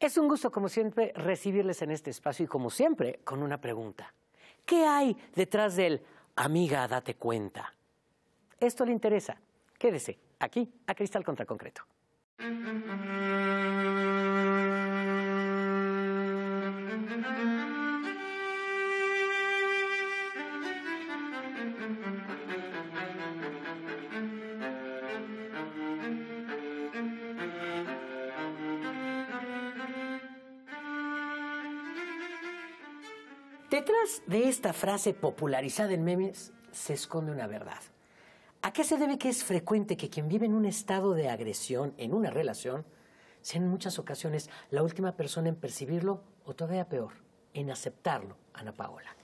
Es un gusto, como siempre, recibirles en este espacio y, como siempre, con una pregunta. ¿Qué hay detrás del amiga, date cuenta? Esto le interesa. Quédese aquí, a Cristal contra Concreto. de esta frase popularizada en memes se esconde una verdad. ¿A qué se debe que es frecuente que quien vive en un estado de agresión en una relación sea en muchas ocasiones la última persona en percibirlo o todavía peor, en aceptarlo, Ana Paola?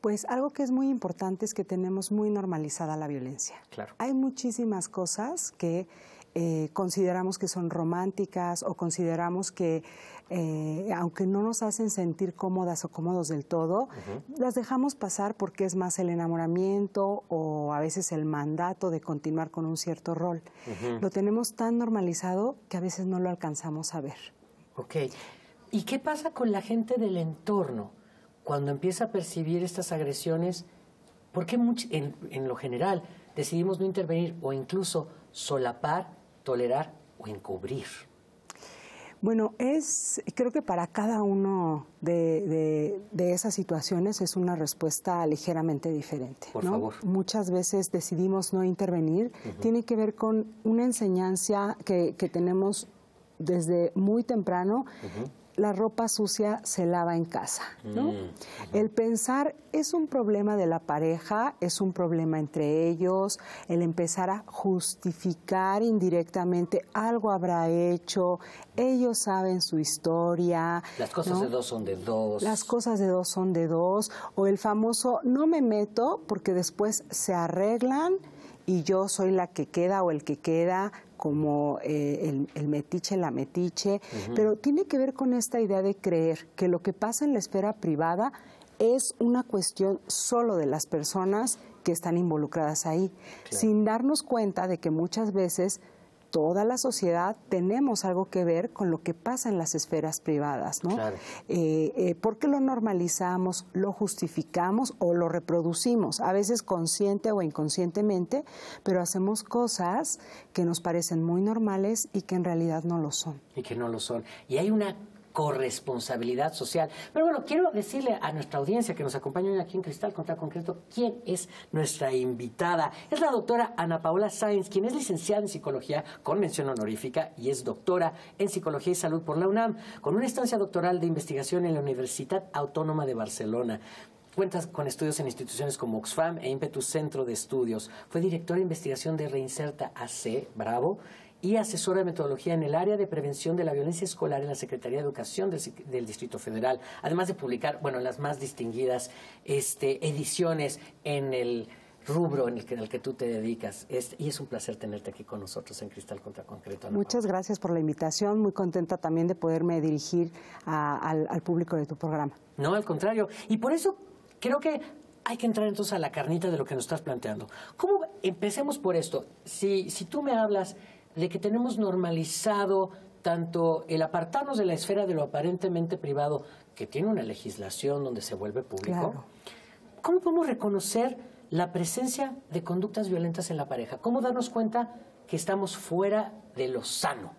Pues algo que es muy importante es que tenemos muy normalizada la violencia. Claro. Hay muchísimas cosas que eh, consideramos que son románticas o consideramos que, eh, aunque no nos hacen sentir cómodas o cómodos del todo, las dejamos pasar porque es más el enamoramiento o a veces el mandato de continuar con un cierto rol. Lo tenemos tan normalizado que a veces no lo alcanzamos a ver. Ok. ¿Y qué pasa con la gente del entorno cuando empieza a percibir estas agresiones? Porque en, en lo general decidimos no intervenir o incluso solapar tolerar o encubrir? Bueno, es, creo que para cada uno de, esas situaciones es una respuesta ligeramente diferente. Por favor. Muchas veces decidimos no intervenir. Tiene que ver con una enseñanza que, que tenemos desde muy temprano la ropa sucia se lava en casa, mm, El pensar es un problema de la pareja, es un problema entre ellos, el empezar a justificar indirectamente algo habrá hecho, ellos saben su historia. Las cosas de dos son de dos. Las cosas de dos son de dos, o el famoso no me meto porque después se arreglan y yo soy la que queda o el que queda como eh, el, el, metiche, la metiche, pero tiene que ver con esta idea de creer que lo que pasa en la esfera privada es una cuestión solo de las personas que están involucradas ahí, sin darnos cuenta de que muchas veces toda la sociedad tenemos algo que ver con lo que pasa en las esferas privadas, ¿no? Eh, eh, porque lo normalizamos, lo justificamos o lo reproducimos, a veces consciente o inconscientemente, pero hacemos cosas que nos parecen muy normales y que en realidad no lo son. Y que no lo son. Y hay una corresponsabilidad social. Pero bueno, quiero decirle a nuestra audiencia que nos acompaña hoy aquí en Cristal Contra Concreto quién es nuestra invitada. Es la doctora Ana Paula Sáenz, quien es licenciada en psicología con mención honorífica y es doctora en psicología y salud por la UNAM, con una estancia doctoral de investigación en la Universidad Autónoma de Barcelona. ...cuenta con estudios en instituciones como Oxfam e Impetus Centro de Estudios. Fue directora de investigación de Reinserta AC Bravo y asesora de metodología en el área de prevención de la violencia escolar en la Secretaría de Educación del, Distrito Federal, además de publicar, las más distinguidas este, ediciones en el rubro en el que, en el que tú te dedicas. y es un placer tenerte aquí con nosotros en Cristal contra Concreto. Muchas gracias por la invitación, muy contenta también de poderme dirigir al, al público de tu programa. No, al contrario. Y por eso creo que hay que entrar entonces a la carnita de lo que nos estás planteando. ¿Cómo empecemos por esto? Si, si tú me hablas de que tenemos normalizado tanto el apartarnos de la esfera de lo aparentemente privado, que tiene una legislación donde se vuelve público, ¿cómo podemos reconocer la presencia de conductas violentas en la pareja? ¿Cómo darnos cuenta que estamos fuera de lo sano?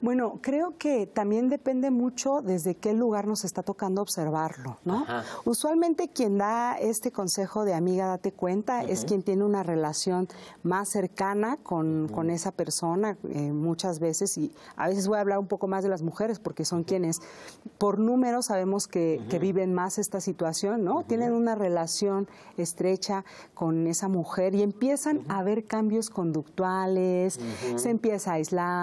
Bueno, creo que también depende mucho desde qué lugar nos está tocando observarlo, ¿no? Usualmente quien da este consejo de amiga date cuenta es quien tiene una relación más cercana con, esa persona eh, muchas veces y a veces voy a hablar un poco más de las mujeres porque son quienes por número sabemos que, que viven más esta situación, ¿no? Tienen una relación estrecha con esa mujer y empiezan a ver cambios conductuales, se empieza a aislar,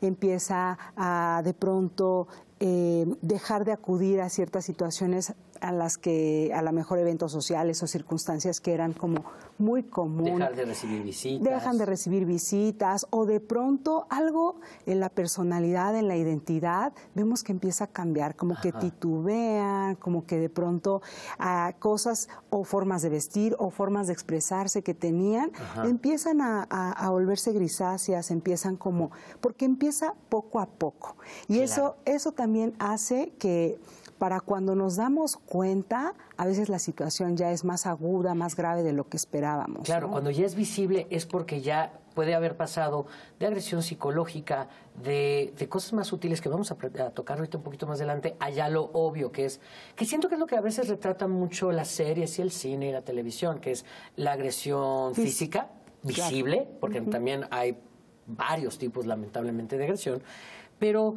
empieza a de pronto eh, dejar de acudir a ciertas situaciones a las que a lo mejor eventos sociales o circunstancias que eran como muy comunes. de recibir visitas. Dejan de recibir visitas o de pronto algo en la personalidad, en la identidad, vemos que empieza a cambiar, como que titubean, como que de pronto a cosas o formas de vestir o formas de expresarse que tenían, empiezan a, volverse grisáceas, empiezan como, porque empieza poco a poco. Y eso, eso también hace que para cuando nos damos cuenta, a veces la situación ya es más aguda, más grave de lo que esperábamos. Claro, cuando ya es visible es porque ya puede haber pasado de agresión psicológica, de, cosas más sutiles que vamos a, tocar ahorita un poquito más adelante, allá lo obvio que es, que siento que es lo que a veces retrata mucho las series y el cine y la televisión, que es la agresión física, visible, porque también hay varios tipos lamentablemente de agresión, pero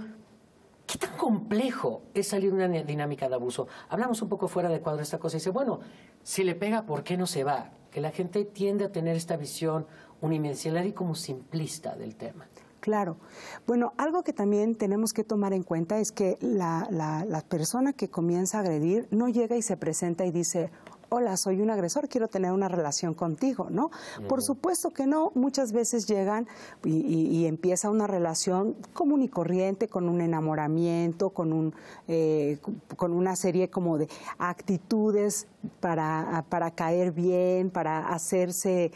¿Qué tan complejo es salir de una dinámica de abuso? Hablamos un poco fuera de cuadro esta cosa y dice, bueno, si le pega, ¿por qué no se va? Que la gente tiende a tener esta visión unimensional y como simplista del tema. Claro. Bueno, algo que también tenemos que tomar en cuenta es que la persona que comienza a agredir no llega y se presenta y dice, hola, soy un agresor, quiero tener una relación contigo, ¿no? Por supuesto que no, muchas veces llegan y, empieza una relación común y corriente, con un enamoramiento, con, un, eh, con una serie como de actitudes para, caer bien, para hacerse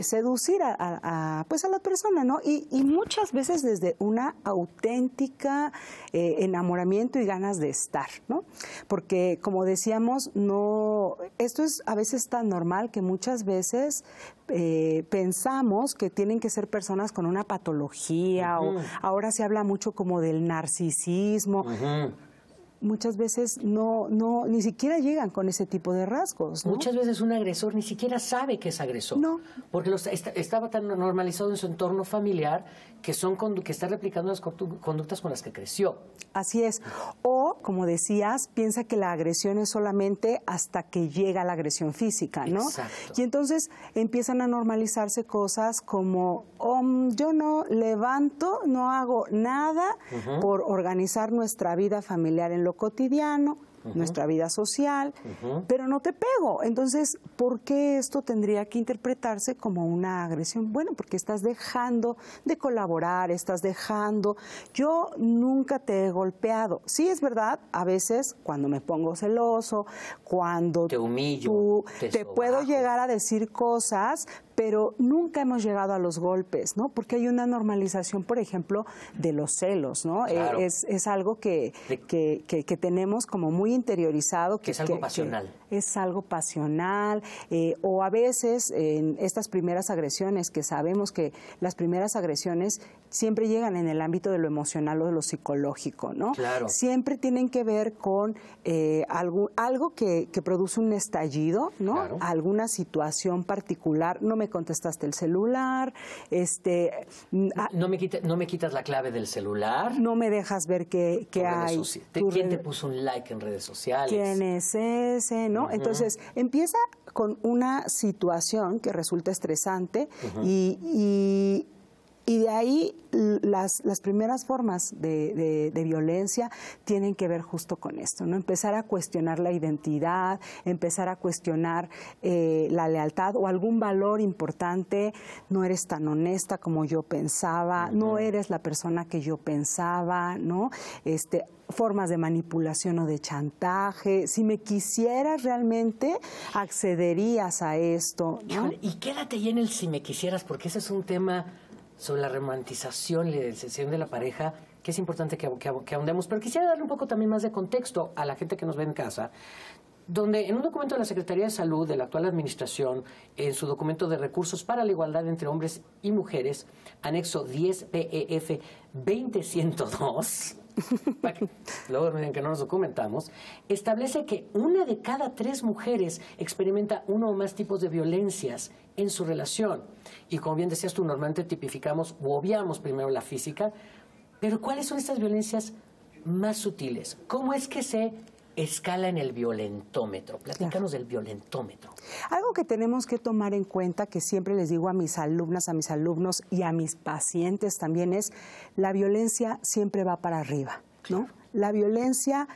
seducir, eh, a, pues a la persona, ¿no? Y, muchas veces desde una auténtica eh, enamoramiento y ganas de estar, ¿no? Porque como decíamos, no, esto es a veces tan normal que muchas veces eh, pensamos que tienen que ser personas con una patología o ahora se habla mucho como del narcisismo muchas veces no, no, ni siquiera llegan con ese tipo de rasgos. Muchas veces un agresor ni siquiera sabe que es agresor. No. Porque estaba tan normalizado en su entorno familiar que, son, que está replicando las conductas con las que creció. Así es. O, como decías, piensa que la agresión es solamente hasta que llega la agresión física, ¿no? Y entonces empiezan a normalizarse cosas como, yo no levanto, no hago nada por organizar nuestra vida familiar en cotidiano, nuestra vida social, pero no te pego. Entonces, ¿por qué esto tendría que interpretarse como una agresión? Bueno, porque estás dejando de colaborar, estás dejando. Yo nunca te he golpeado. Sí, es verdad, a veces cuando me pongo celoso, cuando te humillo, te puedo llegar a decir cosas, pero nunca hemos llegado a los golpes, ¿no? Porque hay una normalización, por ejemplo, de los celos, ¿no? Eh, es, algo que, que, que, que, tenemos como muy interiorizado. Que, es algo pasional es algo pasional eh, o a veces en estas primeras agresiones, que sabemos que las primeras agresiones siempre llegan en el ámbito de lo emocional o de lo psicológico, ¿no? Claro. Siempre tienen que ver con eh, algo, que, produce un estallido, ¿no? Alguna situación particular, no me contestaste el celular, este... Mm, ah no, me, no me quitas la clave del celular. No me dejas ver qué, hay. ¿Quién te puso un like en redes sociales? ¿Quién es ese? Entonces, empieza con una situación que resulta estresante y y de ahí las, las primeras formas de, de, violencia tienen que ver justo con esto, ¿no? Empezar a cuestionar la identidad, empezar a cuestionar eh, la lealtad o algún valor importante, no eres tan honesta como yo pensaba, no eres la persona que yo pensaba, ¿no? Este, formas de manipulación o de chantaje. Si me quisieras realmente, accederías a esto. Y quédate ahí en el si me quisieras, porque ese es un tema sobre la romantización y la idealización de la pareja, que es importante que, ahondemos. Pero quisiera darle un poco también más de contexto a la gente que nos ve en casa donde en un documento de la Secretaría de Salud de la actual administración, en su documento de recursos para la igualdad entre hombres y mujeres, anexo 10 PEF 2102, para que luego que no nos documentamos, establece que una de cada tres mujeres experimenta uno o más tipos de violencias en su relación y como bien decías tú, normalmente tipificamos u obviamos primero la física, pero ¿cuáles son estas violencias más sutiles? ¿Cómo es que se escala en el violentómetro. Platícanos del violentómetro. Algo que tenemos que tomar en cuenta, que siempre les digo a mis alumnas, a mis alumnos y a mis pacientes también, es la violencia siempre va para arriba. ¿no? La violencia,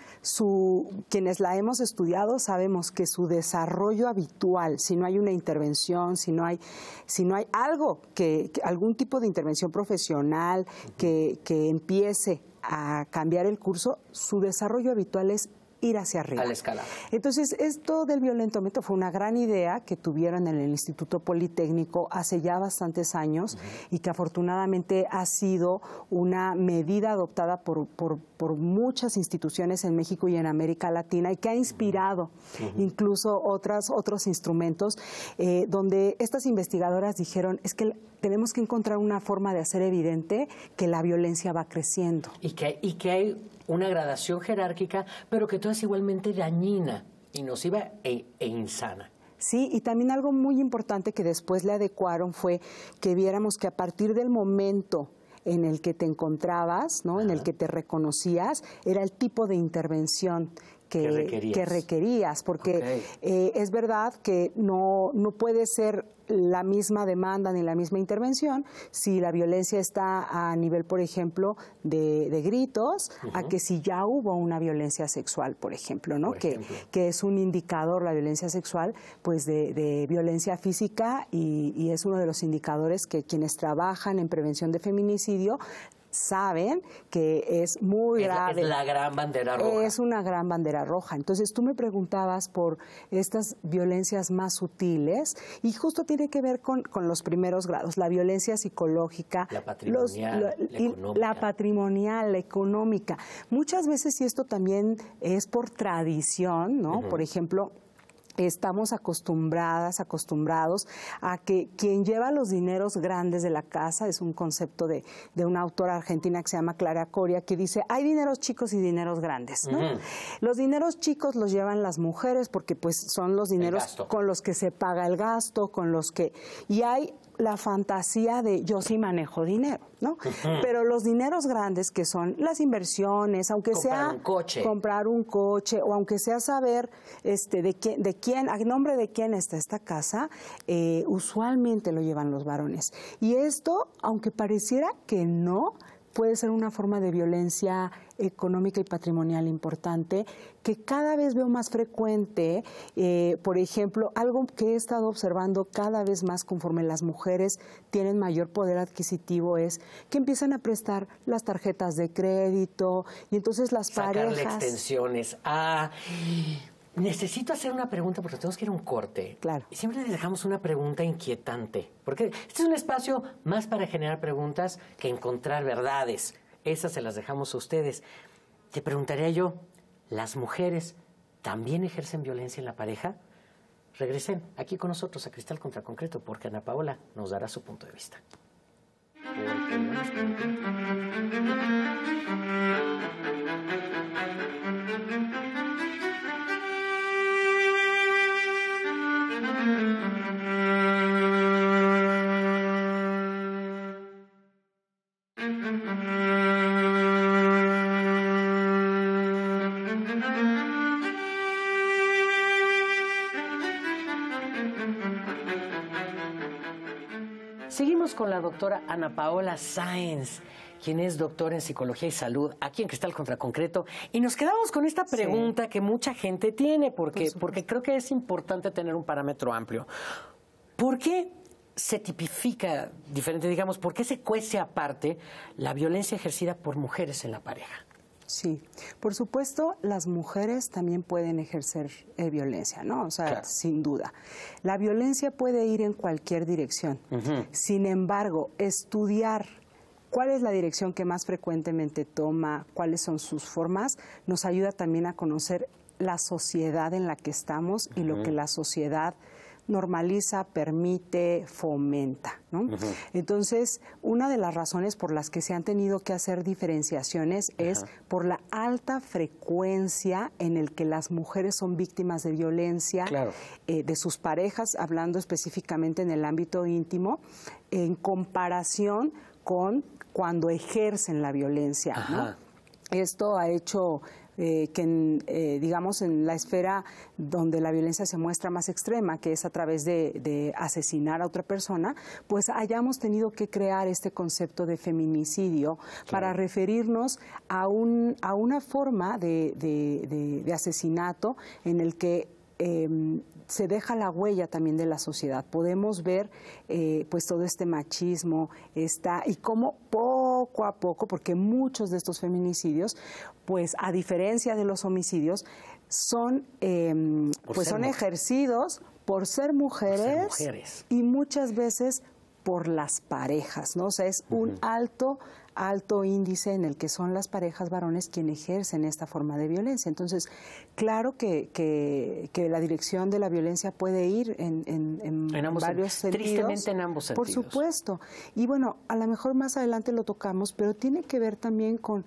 quienes la hemos estudiado sabemos que su desarrollo habitual, si no hay una intervención, si no hay, si no hay algo, que, algún tipo de intervención profesional que, que empiece a cambiar el curso, su desarrollo habitual es ir hacia arriba. A la escala. Entonces, esto del violentómetro fue una gran idea que tuvieron en el Instituto Politécnico hace ya bastantes años y que afortunadamente ha sido una medida adoptada por, muchas instituciones en México y en América Latina y que ha inspirado incluso otras, otros instrumentos eh, donde estas investigadoras dijeron es que tenemos que encontrar una forma de hacer evidente que la violencia va creciendo. Y que, y que hay una gradación jerárquica, pero que tú es igualmente dañina y nociva e, e insana. Sí, y también algo muy importante que después le adecuaron fue que viéramos que a partir del momento en el que te encontrabas, ¿no? en el que te reconocías, era el tipo de intervención que, requerías. porque eh, es verdad que no, no puede ser la misma demanda ni la misma intervención si la violencia está a nivel, por ejemplo, de, gritos, a que si ya hubo una violencia sexual, por ejemplo, ¿no? Que, que es un indicador, la violencia sexual, pues de, de violencia física y es uno de los indicadores que quienes trabajan en prevención de feminicidio saben que es muy grave. es la gran bandera roja. Es una gran bandera roja. Entonces tú me preguntabas por estas violencias más sutiles y justo tiene que ver con, los primeros grados, la violencia psicológica, la patrimonial, la, económica. patrimonial, económica. Muchas veces y esto también es por tradición, ¿no? Por ejemplo, estamos acostumbradas, acostumbrados a que quien lleva los dineros grandes de la casa, es un concepto de, de una autora argentina que se llama Clara Coria, que dice, hay dineros chicos y dineros grandes. Los dineros chicos los llevan las mujeres porque pues son los dineros con los que se paga el gasto, con los que... Y hay la fantasía de yo sí manejo dinero, ¿no? Pero los dineros grandes que son las inversiones, aunque sea comprar un coche o aunque sea saber este de quién de quién a nombre de quién está esta casa, eh, usualmente lo llevan los varones. Y esto, aunque pareciera que no, puede ser una forma de violencia económica y patrimonial importante que cada vez veo más frecuente. Eh, por ejemplo, algo que he estado observando cada vez más conforme las mujeres tienen mayor poder adquisitivo es que empiezan a prestar las tarjetas de crédito y entonces las Sacarle parejas... extensiones Necesito hacer una pregunta porque tenemos que ir a un corte. Claro. Y siempre les dejamos una pregunta inquietante. Porque este es un espacio más para generar preguntas que encontrar verdades. Esas se las dejamos a ustedes. Te preguntaría yo, ¿las mujeres también ejercen violencia en la pareja? Regresen aquí con nosotros a Cristal contra Concreto porque Ana Paola nos dará su punto de vista. con la doctora Ana Paola Sáenz, quien es doctora en Psicología y Salud, aquí en Cristal Contra Concreto. Y nos quedamos con esta pregunta que mucha gente tiene, porque, porque creo que es importante tener un parámetro amplio. ¿Por qué se tipifica diferente, digamos, por qué se cuece aparte la violencia ejercida por mujeres en la pareja? Sí, por supuesto, las mujeres también pueden ejercer eh, violencia, ¿no? O sea, sin duda. La violencia puede ir en cualquier dirección. Sin embargo, estudiar cuál es la dirección que más frecuentemente toma, cuáles son sus formas, nos ayuda también a conocer la sociedad en la que estamos y lo que la sociedad normaliza, permite, fomenta. ¿no? Entonces, una de las razones por las que se han tenido que hacer diferenciaciones es por la alta frecuencia en el que las mujeres son víctimas de violencia eh, de sus parejas, hablando específicamente en el ámbito íntimo, en comparación con cuando ejercen la violencia. Esto ha hecho eh, que en, eh, digamos en la esfera donde la violencia se muestra más extrema, que es a través de, asesinar a otra persona, pues hayamos tenido que crear este concepto de feminicidio para referirnos a, un, a una forma de, asesinato en el que em, se deja la huella también de la sociedad. Podemos ver eh, pues todo este machismo, está y cómo poco a poco, porque muchos de estos feminicidios, pues a diferencia de los homicidios, son, em, pues son ejercidos por ser mujeres, y muchas veces por las parejas, ¿no? O sea, es un alto alto índice en el que son las parejas varones quienes ejercen esta forma de violencia. Entonces, claro que, que, la dirección de la violencia puede ir en, varios sentidos. Tristemente en ambos sentidos. Por supuesto. Y bueno, a lo mejor más adelante lo tocamos, pero tiene que ver también con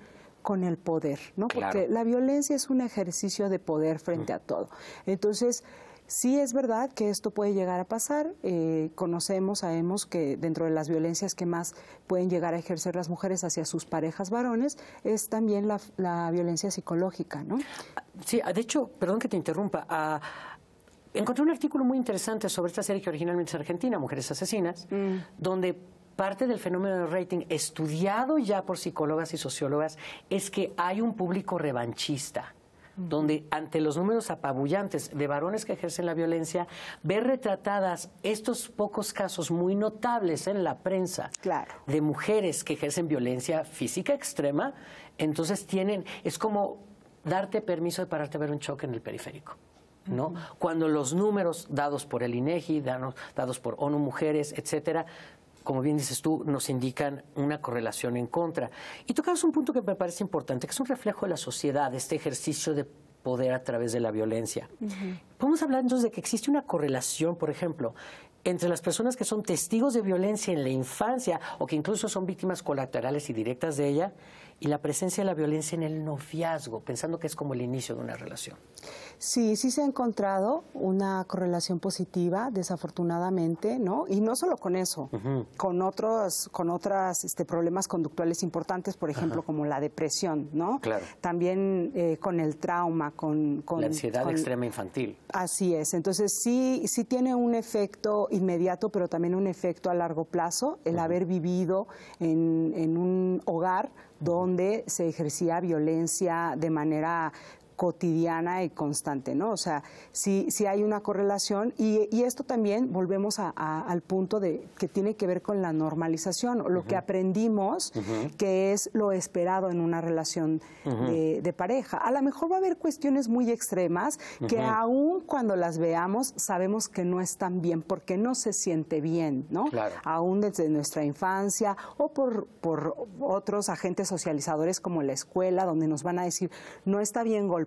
el poder, ¿no? Porque la violencia es un ejercicio de poder frente a todo. Entonces, Sí es verdad que esto puede llegar a pasar. Eh, conocemos, sabemos que dentro de las violencias que más pueden llegar a ejercer las mujeres hacia sus parejas varones es también la, violencia psicológica, ¿no? Sí, de hecho, perdón que te interrumpa. Ah, encontré un artículo muy interesante sobre esta serie que originalmente es argentina, Mujeres Asesinas, mm. donde parte del fenómeno de rating estudiado ya por psicólogas y sociólogas es que hay un público revanchista donde ante los números apabullantes de varones que ejercen la violencia, ver retratadas estos pocos casos muy notables en la prensa de mujeres que ejercen violencia física extrema, entonces tienen, es como darte permiso de pararte a ver un choque en el periférico. ¿no? Cuando los números dados por el INEGI, dados, por ONU Mujeres, etcétera, como bien dices tú, nos indican una correlación en contra. Y tocamos un punto que me parece importante, que es un reflejo de la sociedad, este ejercicio de poder a través de la violencia. Podemos hablar entonces de que existe una correlación, por ejemplo, entre las personas que son testigos de violencia en la infancia o que incluso son víctimas colaterales y directas de ella y la presencia de la violencia en el noviazgo, pensando que es como el inicio de una relación. Sí, sí se ha encontrado una correlación positiva, desafortunadamente, ¿no? Y no solo con eso, con otros, con otras este, problemas conductuales importantes, por ejemplo, como la depresión, ¿no? Claro. También eh, con el trauma, con, la ansiedad extrema infantil. Así es. Entonces sí, sí tiene un efecto inmediato, pero también un efecto a largo plazo, el haber vivido en un hogar donde se ejercía violencia de manera cotidiana y constante, ¿no? O sea, si si hay una correlación y, esto también volvemos al punto de que tiene que ver con la normalización, o lo que aprendimos que es lo esperado en una relación de, pareja. A lo mejor va a haber cuestiones muy extremas que aún cuando las veamos sabemos que no están bien porque no se siente bien, ¿no? Claro. Aún desde nuestra infancia o por, por otros agentes socializadores como la escuela donde nos van a decir no está bien golpear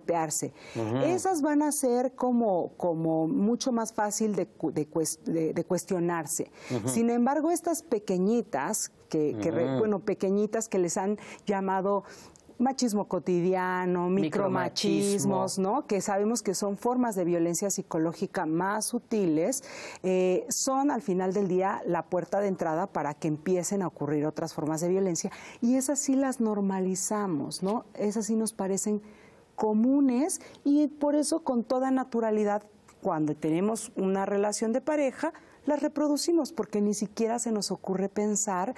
esas van a ser como, mucho más fácil de, cuestionarse. Sin embargo, estas pequeñitas, que, bueno, pequeñitas que les han llamado machismo cotidiano, micromachismos, ¿no? Que sabemos que son formas de violencia psicológica más sutiles, eh, son al final del día la puerta de entrada para que empiecen a ocurrir otras formas de violencia y esas sí las normalizamos, ¿no? Esas sí nos parecen comunes y por eso con toda naturalidad, cuando tenemos una relación de pareja, las reproducimos porque ni siquiera se nos ocurre pensar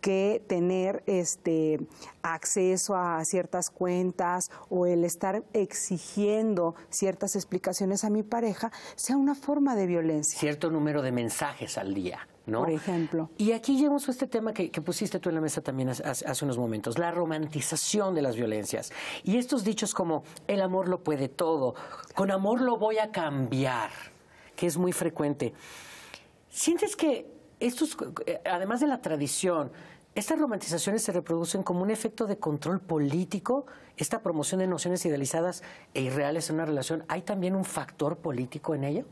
que tener este acceso a ciertas cuentas o el estar exigiendo ciertas explicaciones a mi pareja sea una forma de violencia. Cierto número de mensajes al día. Por ejemplo. Y aquí llegamos a este tema que, pusiste tú en la mesa también hace, unos momentos, la romantización de las violencias. Y estos dichos como el amor lo puede todo, con amor lo voy a cambiar, que es muy frecuente. ¿Sientes que estos, eh, además de la tradición, estas romantizaciones se reproducen como un efecto de control político, esta promoción de nociones idealizadas e irreales en una relación, ¿hay también un factor político en ello?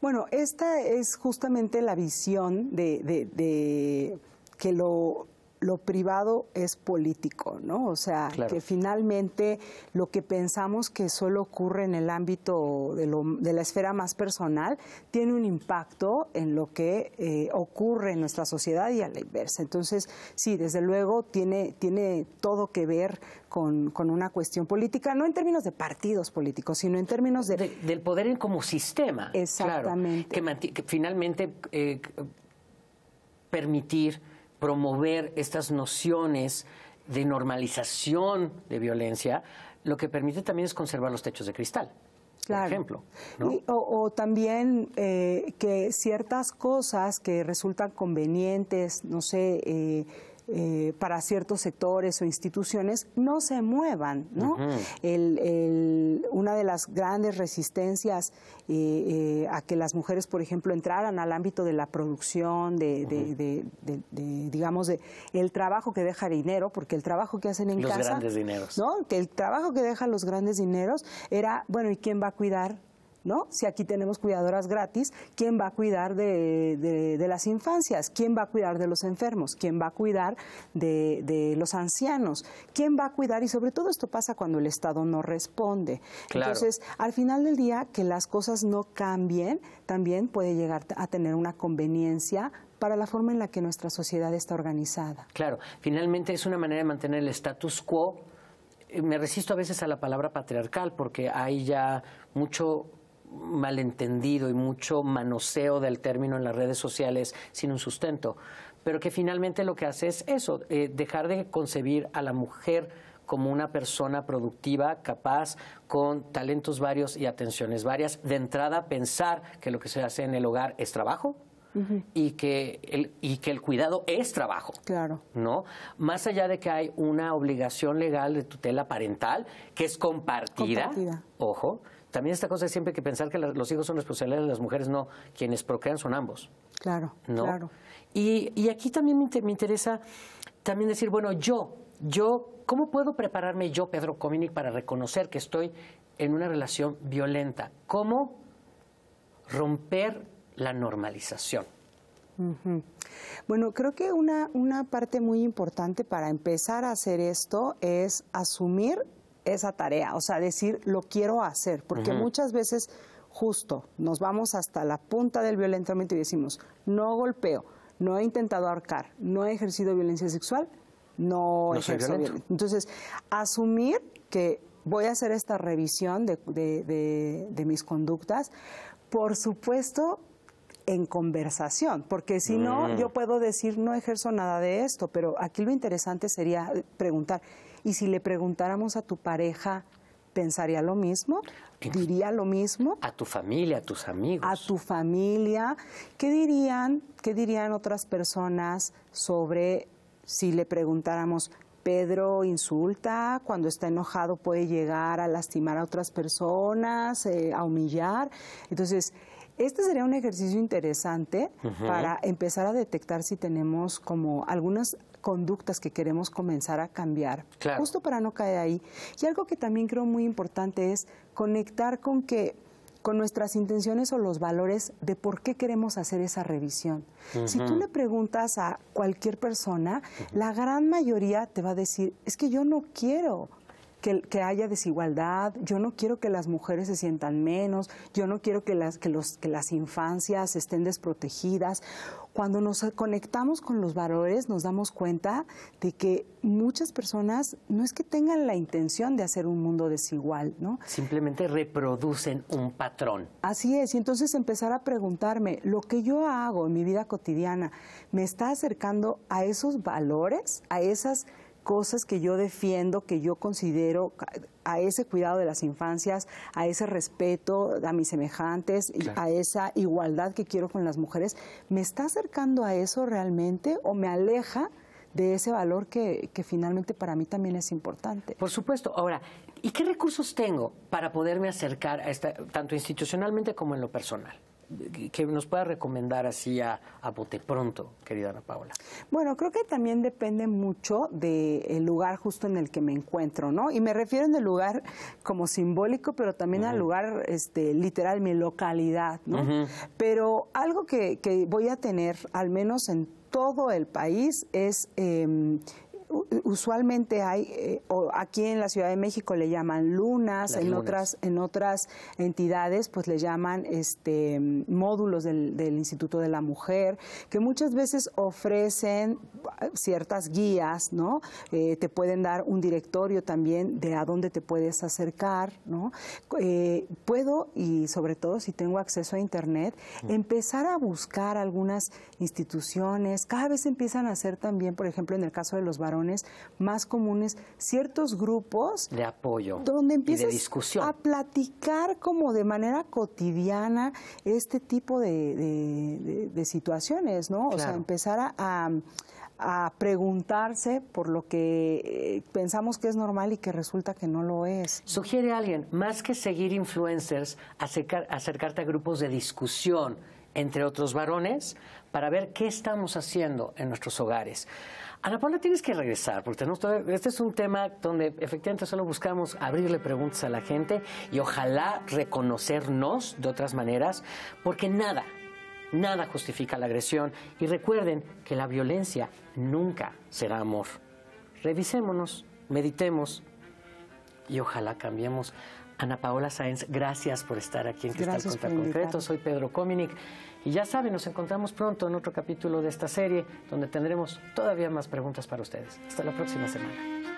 Bueno, esta es justamente la visión de, de, de que lo lo privado es político, ¿no? O sea, que finalmente lo que pensamos que solo ocurre en el ámbito de, la esfera más personal tiene un impacto en lo que eh, ocurre en nuestra sociedad y a la inversa. Entonces, sí, desde luego tiene, tiene todo que ver con, una cuestión política, no en términos de partidos políticos, sino en términos de... del poder como sistema. Exactamente. que, finalmente eh, permitir promover estas nociones de normalización de violencia, lo que permite también es conservar los techos de cristal. Por ejemplo. o, también eh, que ciertas cosas que resultan convenientes, no sé, eh, eh, para ciertos sectores o instituciones no se muevan, ¿no? una de las grandes resistencias eh, eh, a que las mujeres, por ejemplo, entraran al ámbito de la producción, de, digamos, de el trabajo que deja dinero, porque el trabajo que hacen en los grandes dineros, ¿no? Que el trabajo que deja los grandes dineros era, bueno, ¿y quién va a cuidar ¿No? Si aquí tenemos cuidadoras gratis, ¿quién va a cuidar de, las infancias? ¿Quién va a cuidar de los enfermos? ¿Quién va a cuidar de, de, los ancianos? ¿Quién va a cuidar? Y sobre todo esto pasa cuando el Estado no responde. Entonces, al final del día, que las cosas no cambien, también puede llegar a tener una conveniencia para la forma en la que nuestra sociedad está organizada. Claro, finalmente es una manera de mantener el status quo. Eh, me resisto a veces a la palabra patriarcal porque hay ya mucho malentendido y mucho manoseo del término en las redes sociales sin un sustento, pero que finalmente lo que hace es eso, eh, dejar de concebir a la mujer como una persona productiva, capaz, con talentos varios y atenciones varias. De entrada, pensar que lo que se hace en el hogar es trabajo, y, que el, y que el cuidado es trabajo. Claro. ¿No? Más allá de que hay una obligación legal de tutela parental que es compartida. ojo, también esta cosa es siempre que pensar que los hijos son responsabilidad de las mujeres, no, quienes procrean son ambos. Claro, claro. Y, aquí también me, interesa también decir, bueno, yo, yo, ¿cómo puedo prepararme yo, Pedro Cominic, para reconocer que estoy en una relación violenta? ¿Cómo romper la normalización? Bueno, creo que una, una parte muy importante para empezar a hacer esto es asumir esa tarea, o sea, decir lo quiero hacer, porque muchas veces justo nos vamos hasta la punta del violentamiento y decimos, no golpeo, no he intentado arcar, no he ejercido violencia sexual, no, ejerzo violencia. Entonces, asumir que voy a hacer esta revisión de, mis conductas, por supuesto, en conversación, porque si no, mm. yo puedo decir, no ejerzo nada de esto, pero aquí lo interesante sería preguntar, y si le preguntáramos a tu pareja, ¿pensaría lo mismo? ¿Diría lo mismo? A tu familia, a tus amigos. A tu familia. ¿Qué dirían, qué dirían otras personas sobre si le preguntáramos, Pedro insulta, cuando está enojado puede llegar a lastimar a otras personas, eh, a humillar. Entonces, este sería un ejercicio interesante para empezar a detectar si tenemos como algunas conductas que queremos comenzar a cambiar, justo para no caer ahí. Y algo que también creo muy importante es conectar con que con nuestras intenciones o los valores de por qué queremos hacer esa revisión. Si tú le preguntas a cualquier persona, la gran mayoría te va a decir, es que yo no quiero, que, haya desigualdad, yo no quiero que las mujeres se sientan menos, yo no quiero que las, que, los, que las infancias estén desprotegidas. Cuando nos conectamos con los valores nos damos cuenta de que muchas personas no es que tengan la intención de hacer un mundo desigual, ¿no? Simplemente reproducen un patrón. Así es, y entonces empezar a preguntarme, ¿lo que yo hago en mi vida cotidiana me está acercando a esos valores, a esas cosas que yo defiendo, que yo considero a ese cuidado de las infancias, a ese respeto a mis semejantes, a esa igualdad que quiero con las mujeres, ¿me está acercando a eso realmente o me aleja? de ese valor que, finalmente para mí también es importante. Por supuesto. Ahora, ¿y qué recursos tengo para poderme acercar a tanto institucionalmente como en lo personal? que nos pueda recomendar así a, a bote pronto, querida Ana Paula? Bueno, creo que también depende mucho del lugar justo en el que me encuentro, ¿no? Y me refiero en el lugar como simbólico, pero también al lugar este, literal, mi localidad, ¿no? Pero algo que, voy a tener, al menos en todo el país es em, usualmente hay, eh, o aquí en la Ciudad de México le llaman lunas, en otras en otras entidades pues le llaman este módulos del, Instituto de la Mujer, que muchas veces ofrecen eh, ciertas guías, ¿no? Eh, te pueden dar un directorio también de a dónde te puedes acercar, ¿no? puedo, y sobre todo si tengo acceso a Internet, empezar a buscar algunas instituciones, cada vez empiezan a hacer también, por ejemplo, en el caso de los varones, más comunes, ciertos grupos de apoyo, donde empiezas de discusión. a platicar como de manera cotidiana este tipo de, de, situaciones, ¿no? O sea, empezar a, a preguntarse por lo que eh, pensamos que es normal y que resulta que no lo es. Sugiere alguien, más que seguir influencers, acercar, acercarte a grupos de discusión entre otros varones para ver qué estamos haciendo en nuestros hogares. Ana Paula, tienes que regresar, porque este es un tema donde efectivamente solo buscamos abrirle preguntas a la gente y ojalá reconocernos de otras maneras, porque nada, nada justifica la agresión. Y recuerden que la violencia nunca será amor. Revisémonos, meditemos y ojalá cambiemos. Ana Paola Sáenz, gracias por estar aquí en Cristal Contra Concreto. Soy Pedro Cominic. Y ya saben, nos encontramos pronto en otro capítulo de esta serie donde tendremos todavía más preguntas para ustedes. Hasta la próxima semana.